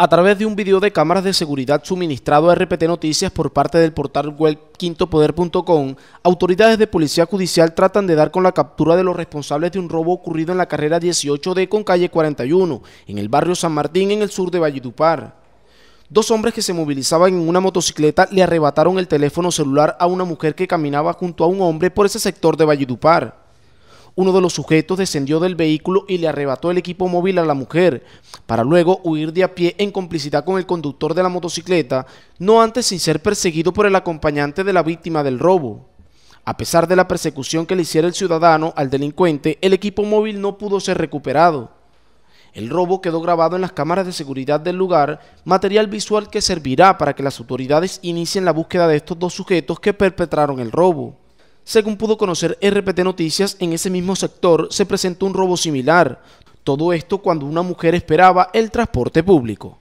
A través de un video de cámaras de seguridad suministrado a RPT Noticias por parte del portal web quintopoder.com, autoridades de policía judicial tratan de dar con la captura de los responsables de un robo ocurrido en la carrera 18D con calle 41, en el barrio San Martín, en el sur de Valledupar. Dos hombres que se movilizaban en una motocicleta le arrebataron el teléfono celular a una mujer que caminaba junto a un hombre por ese sector de Valledupar. Uno de los sujetos descendió del vehículo y le arrebató el equipo móvil a la mujer, para luego huir de a pie en complicidad con el conductor de la motocicleta, no antes sin ser perseguido por el acompañante de la víctima del robo. A pesar de la persecución que le hiciera el ciudadano al delincuente, el equipo móvil no pudo ser recuperado. El robo quedó grabado en las cámaras de seguridad del lugar, material visual que servirá para que las autoridades inicien la búsqueda de estos dos sujetos que perpetraron el robo. Según pudo conocer RPT Noticias, en ese mismo sector se presentó un robo similar. Todo esto cuando una mujer esperaba el transporte público.